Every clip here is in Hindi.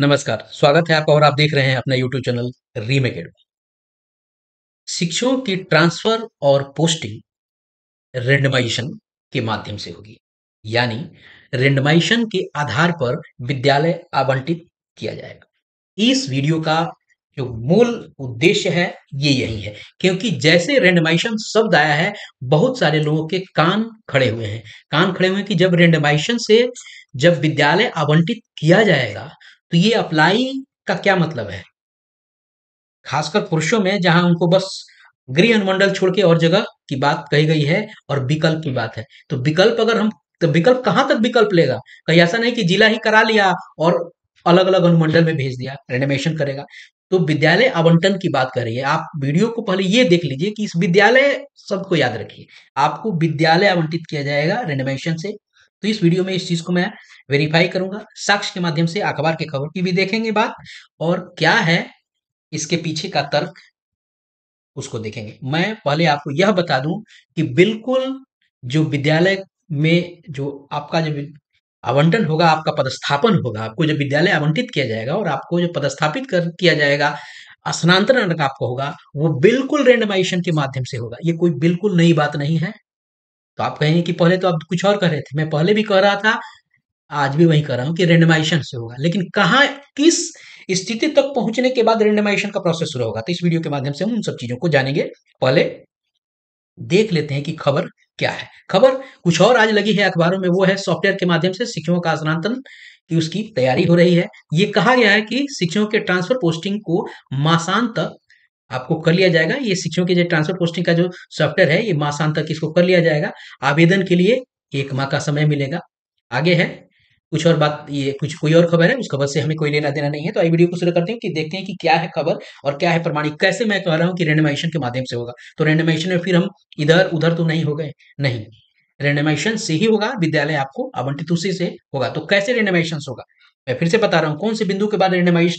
नमस्कार स्वागत है आपका और आप देख रहे हैं अपना यूट्यूब चैनल रीमेकेड शिक्षकों की ट्रांसफर और पोस्टिंग रेंडमाइजेशन के माध्यम से होगी यानी रेंडमाइजेशन के आधार पर विद्यालय आवंटित किया जाएगा इस वीडियो का जो मूल उद्देश्य है ये यही है क्योंकि जैसे रेंडमाइजेशन शब्द आया है बहुत सारे लोगों के कान खड़े हुए हैं कान खड़े हुए हैं कि जब रेंडमाइजेशन से जब विद्यालय आवंटित किया जाएगा तो ये अप्लाई का क्या मतलब है खासकर पुरुषों में जहां उनको बस गृह अनुमंडल छोड़ के और जगह की बात कही गई है और विकल्प की बात है तो विकल्प अगर हम तो विकल्प कहां तक विकल्प लेगा कहीं ऐसा नहीं कि जिला ही करा लिया और अलग अलग अनुमंडल में भेज दिया रेनोवेशन करेगा तो विद्यालय आवंटन की बात कर रही है आप वीडियो को पहले ये देख लीजिए कि इस विद्यालय शब्द को याद रखिए आपको विद्यालय आवंटित किया जाएगा रेनोवेशन से तो इस वीडियो में इस चीज को मैं वेरीफाई करूंगा साक्ष के माध्यम से अखबार के खबर की भी देखेंगे बात और क्या है इसके पीछे का तर्क उसको देखेंगे मैं पहले आपको यह बता दूं कि बिल्कुल जो विद्यालय में जो आपका जो आवंटन होगा आपका पदस्थापन होगा आपको जो विद्यालय आवंटित किया जाएगा और आपको जो पदस्थापित कर किया जाएगा स्थानांतरण आपको होगा वो बिल्कुल रेंडमाइजेशन के माध्यम से होगा ये कोई बिल्कुल नई बात नहीं है तो आप कहेंगे कि पहले तो आप कुछ और कर रहे थे मैं पहले भी कह रहा था आज भी वही कह रहा हूं कि रेंडमाइजेशन से होगा लेकिन कहाँ किस स्थिति तक पहुंचने के बाद रेंडमाइजेशन का प्रोसेस शुरू होगा तो इस वीडियो के माध्यम से हम उन सब चीजों को जानेंगे पहले देख लेते हैं कि खबर क्या है खबर कुछ और आज लगी है अखबारों में वो है सॉफ्टवेयर के माध्यम से शिक्षकों का स्थानांतरण की उसकी तैयारी हो रही है ये कहा गया है कि शिक्षकों के ट्रांसफर पोस्टिंग को मासांत तक आपको कर लिया जाएगा ये शिक्षकों के जो ट्रांसफर पोस्टिंग का जो सॉफ्टवेयर है ये मास तक इसको कर लिया जाएगा आवेदन के लिए एक माह का समय मिलेगा आगे है कुछ और बात ये कुछ कोई और खबर है उस खबर से हमें कोई लेना देना नहीं है तो आई वीडियो को शुरू करते हैं कि देखते हैं कि क्या है खबर और क्या है प्रमाणिक कैसे मैं कह रहा हूँ कि रेंडमाइजेशन के माध्यम से होगा तो रेंडमाइजेशन में फिर हम इधर उधर तो नहीं हो गए नहीं रेंडमाइजेशन से ही होगा विद्यालय आपको आवंटित उसी से होगा तो कैसे रेंडमाइजेशन होगा मैं फिर से बता रहा हूँ कौन से बिंदु के बाद रेंडमाइज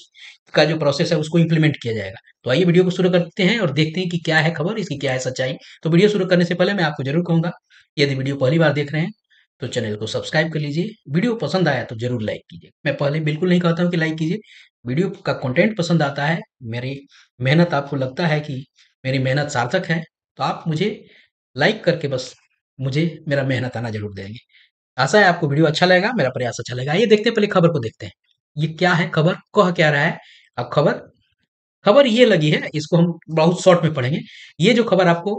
का जो प्रोसेस है उसको इंप्लीमेंट किया जाएगा तो आइए वीडियो को शुरू करते हैं और देखते हैं कि क्या है खबर इसकी क्या है सच्चाई तो वीडियो शुरू करने से पहले मैं आपको जरूर कहूंगा यदि वीडियो पहली बार देख रहे हैं तो चैनल को सब्सक्राइब कर लीजिए वीडियो पसंद आया तो जरूर लाइक कीजिए मैं पहले बिल्कुल नहीं कहता हूँ कि लाइक कीजिए वीडियो का कॉन्टेंट पसंद आता है मेरी मेहनत आपको लगता है कि मेरी मेहनत सार्थक है तो आप मुझे लाइक करके बस मुझे मेरा मेहनत आना जरूर देंगे आशा है आपको वीडियो अच्छा लगेगा मेरा प्रयास अच्छा लगेगा ये देखते हैं पहले खबर को देखते हैं ये क्या है खबर कह क्या रहा है अब खबर खबर ये लगी है इसको हम बहुत शॉर्ट में पढ़ेंगे ये जो खबर आपको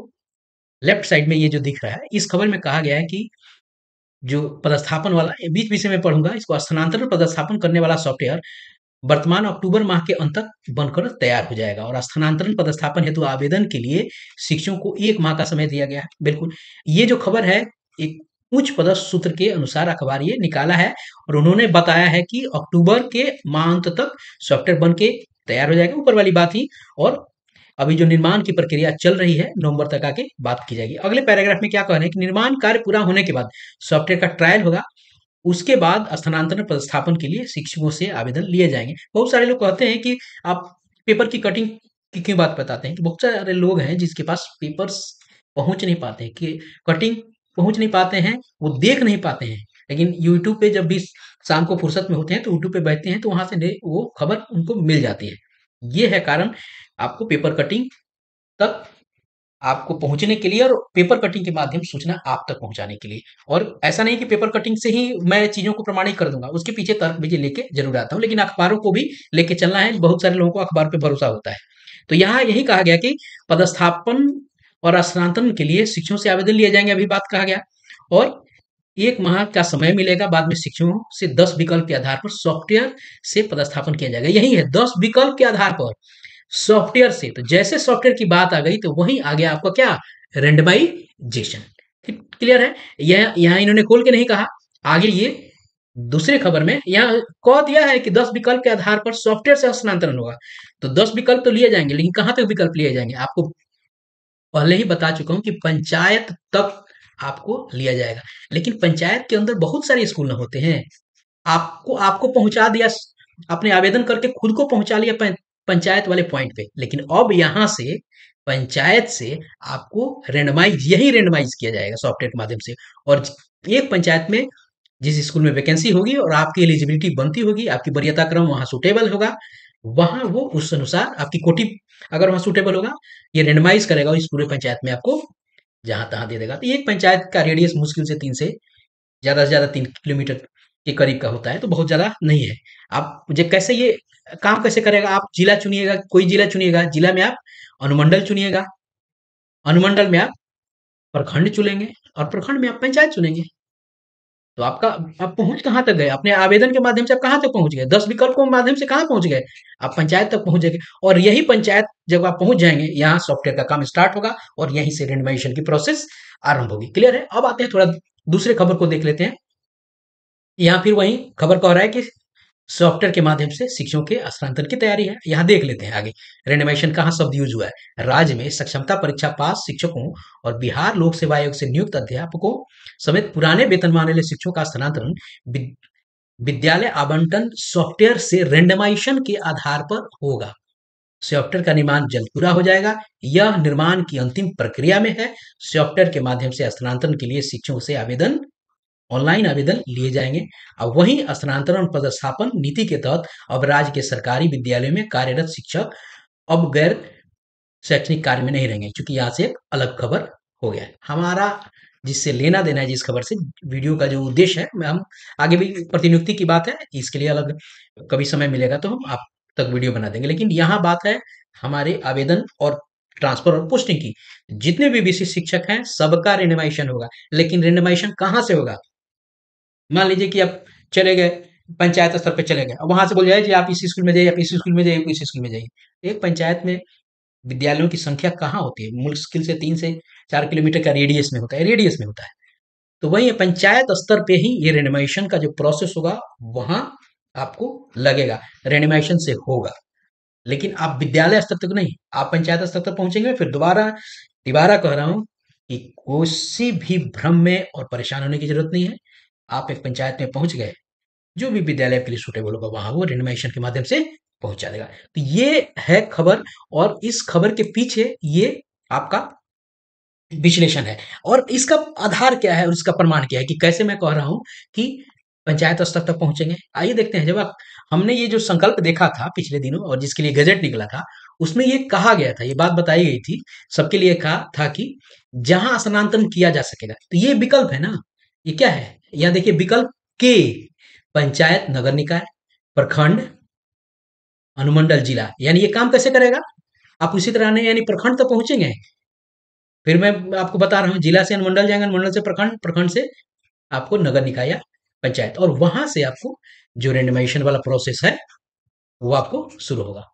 लेफ्ट साइड में ये जो दिख रहा है इस खबर में कहा गया है कि जो पदस्थापन वाला बीच बीच में पढ़ूंगा इसको स्थानांतरण पदस्थापन करने वाला सॉफ्टवेयर वर्तमान अक्टूबर माह के अंत तक बनकर तैयार हो जाएगा और स्थानांतरण पदस्थापन हेतु आवेदन के लिए शिक्षकों को एक माह का समय दिया गया है बिल्कुल ये जो खबर है एक उच्च पदस्थ सूत्र के अनुसार अखबार ये निकाला है और उन्होंने बताया है कि अक्टूबर के माह तक सॉफ्टवेयर बन के तैयार हो जाएगा ऊपर वाली बात ही और अभी जो निर्माण की प्रक्रिया चल रही है नवंबर तक आके बात की जाएगी अगले पैराग्राफ में क्या कह रहे हैं कि निर्माण कार्य पूरा होने के बाद सॉफ्टवेयर का ट्रायल होगा उसके बाद स्थानांतरण प्रतिस्थापन के लिए शिक्षकों से आवेदन लिए जाएंगे बहुत सारे लोग कहते हैं कि आप पेपर की कटिंग की क्यों बात बताते हैं कि बहुत सारे लोग हैं जिसके पास पेपर पहुंच नहीं पाते कि कटिंग पहुंच नहीं पाते हैं वो देख नहीं पाते हैं लेकिन यूट्यूब पे जब भी शाम को फुर्सत में होते हैं तो यूट्यूब पे बैठते हैं तो वहां से वो खबर उनको मिल जाती है ये है कारण आपको पेपर कटिंग तक आपको पहुंचने के लिए और पेपर कटिंग के माध्यम सूचना आप तक पहुंचाने के लिए और ऐसा नहीं कि पेपर कटिंग से ही मैं चीजों को प्रमाणित कर दूंगा उसके पीछे तर्क भी लेके जरूर आता हूँ लेकिन अखबारों को भी लेके चलना है बहुत सारे लोगों को अखबार पर भरोसा होता है तो यहाँ यही कहा गया कि पदस्थापन और स्थानांतरण के लिए शिक्षकों से आवेदन लिए जाएंगे अभी बात कहा गया और एक माह का समय मिलेगा बाद में शिक्षकों से दस विकल्प के आधार पर सॉफ्टवेयर से पदस्थापन किया जाएगा यही है दस विकल्प के आधार पर सॉफ्टवेयर से तो जैसे सॉफ्टवेयर की बात आ गई तो वही आ गया आपका क्या रेंडमाइजेशन क्लियर है यह यहां इन्होंने खोल के नहीं कहा आगे ये दूसरे खबर में यहाँ कह दिया है कि दस विकल्प के आधार पर सॉफ्टवेयर से हस्तांतरण होगा तो दस विकल्प तो लिए जाएंगे लेकिन कहां तक तो विकल्प लिए जाएंगे आपको पहले ही बता चुका हूं कि पंचायत तक आपको लिया जाएगा लेकिन पंचायत के अंदर बहुत सारे स्कूल ना होते हैं आपको आपको पहुंचा दिया आपने आवेदन करके खुद को पहुंचा लिया पंचायत वाले पॉइंट पे लेकिन अब यहां से पंचायत से आपको रेंडमाइज यही रेंडमाइज किया जाएगा सॉफ्टवेयर के माध्यम से और एक पंचायत में जिस स्कूल में वैकेंसी होगी और आपकी एलिजिबिलिटी बनती होगी आपकी वरीयता क्रम वहां सुटेबल होगा वहां वो उस अनुसार आपकी कोटि अगर वहां सुटेबल होगा ये रेंडमाइज करेगा इस पूरे पंचायत में आपको जहां तहां दे देगा तो एक पंचायत का रेडियस मुश्किल से तीन से ज्यादा से ज्यादा तीन किलोमीटर के करीब का होता है तो बहुत ज्यादा नहीं है आप मुझे कैसे ये काम कैसे करेगा आप जिला चुनिएगा कोई जिला चुनिएगा जिला में आप अनुमंडल चुनिएगा अनुमंडल में आप प्रखंड चुनेंगे और प्रखंड में आप पंचायत चुनेंगे तो आपका आप पहुंच कहाँ तक गए अपने आवेदन के माध्यम से आप कहाँ तक पहुंच गए दस विकल्प के माध्यम से कहाँ पहुंच गए आप पंचायत तक पहुंच जाएंगे और यही पंचायत जब आप पहुंच जाएंगे यहाँ सॉफ्टवेयर का काम स्टार्ट होगा और यहीं से रेंडमाइजेशन की प्रोसेस आरंभ होगी क्लियर है अब आते हैं थोड़ा दूसरे खबर को देख लेते हैं यहाँ फिर वही खबर कह रहा है कि सॉफ्टवेयर के माध्यम से शिक्षकों के स्थानांतरण की तैयारी है यहाँ देख लेते हैं आगे रेनोवेशन कहाँ शब्द यूज हुआ है राज्य में सक्षमता परीक्षा पास शिक्षकों और बिहार लोक सेवा आयोग से नियुक्त अध्यापकों समेत पुराने वेतन मान वाले शिक्षकों का स्थानांतरण विद्यालय आवंटन सॉफ्टवेयर से रेंडमाइजेशन के आधार पर होगा सॉफ्टवेयर का निर्माण जल्द पूरा हो जाएगा यह निर्माण की अंतिम प्रक्रिया में है सॉफ्टवेयर के माध्यम से स्थानांतरण के लिए शिक्षकों से आवेदन ऑनलाइन आवेदन लिए जाएंगे अब वही स्थानांतरण पदस्थापन नीति के तहत अब राज्य के सरकारी विद्यालयों में कार्यरत शिक्षक अब गैर शैक्षणिक कार्य में नहीं रहेंगे क्योंकि यहाँ से एक अलग खबर हो गया है हमारा जिससे लेना देना है जिस खबर से वीडियो का जो उद्देश्य है हम आगे भी प्रतिनियुक्ति की बात है इसके लिए अलग कभी समय मिलेगा तो हम आप तक वीडियो बना देंगे लेकिन यहाँ बात है हमारे आवेदन और ट्रांसफर और पोस्टिंग की जितने भी विशिष्ट शिक्षक हैं सबका रेंडमाइजेशन होगा लेकिन रेंडमाइजेशन कहाँ से होगा मान लीजिए कि आप चले गए पंचायत स्तर पर चले गए वहां से बोल जाए आप इस स्कूल में जाइए आप इस स्कूल में जाइए इस स्कूल में जाइए एक पंचायत में विद्यालयों की संख्या कहाँ होती है मुश्किल से तीन से चार किलोमीटर का रेडियस में होता है रेडियस में होता है तो वही पंचायत स्तर पे ही ये रेनिमेशन का जो प्रोसेस होगा वहां आपको लगेगा रेनिमेशन से होगा लेकिन आप विद्यालय स्तर तक नहीं आप पंचायत स्तर तक पहुंचेंगे फिर दोबारा दोबारा कह रहा हूं कि कोई भी भ्रम में और परेशान होने की जरूरत नहीं है आप एक पंचायत में पहुंच गए जो भी विद्यालय के लिए सुटेबल होगा वहां वो रेनोमेशन के माध्यम से पहुंचा देगा तो ये है खबर और इस खबर के पीछे ये आपका विश्लेषण है और इसका आधार क्या है और इसका प्रमाण क्या है कि कैसे मैं कह रहा हूं कि पंचायत स्तर तक पहुंचेंगे आइए देखते हैं जब आप हमने ये जो संकल्प देखा था पिछले दिनों और जिसके लिए गजट निकला था उसमें ये कहा गया था ये बात बताई गई थी सबके लिए कहा था कि जहां स्थानांतरण किया जा सकेगा तो ये विकल्प है ना ये क्या है यहां देखिए विकल्प के पंचायत नगर निकाय प्रखंड अनुमंडल जिला यानी ये काम कैसे करेगा आप उसी तरह यानी प्रखंड तो पहुंचेंगे फिर मैं आपको बता रहा हूं जिला से अनुमंडल जाएंगे अनुमंडल से प्रखंड प्रखंड से आपको नगर निकाय या पंचायत और वहां से आपको जो रेंडमाइजेशन वाला प्रोसेस है वो आपको शुरू होगा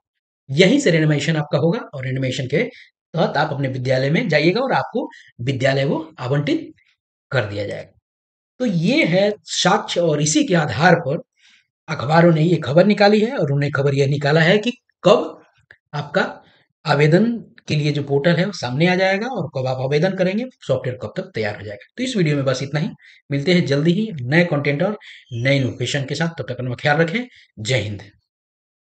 यहीं से रेंडमाइजेशन आपका होगा और रेंडमाइजेशन के तहत तो आप अपने विद्यालय में जाइएगा और आपको विद्यालय वो आवंटित कर दिया जाएगा तो ये है साक्ष्य और इसी के आधार पर अखबारों ने ये खबर निकाली है और उन्होंने खबर यह निकाला है कि कब आपका आवेदन के लिए जो पोर्टल है वो सामने आ जाएगा और कब आप आवेदन करेंगे सॉफ्टवेयर कब तक तैयार हो जाएगा तो इस वीडियो में बस इतना ही मिलते हैं जल्दी ही नए कंटेंट और नए लोकेशन के साथ तब तक अपना ख्याल रखें जय हिंद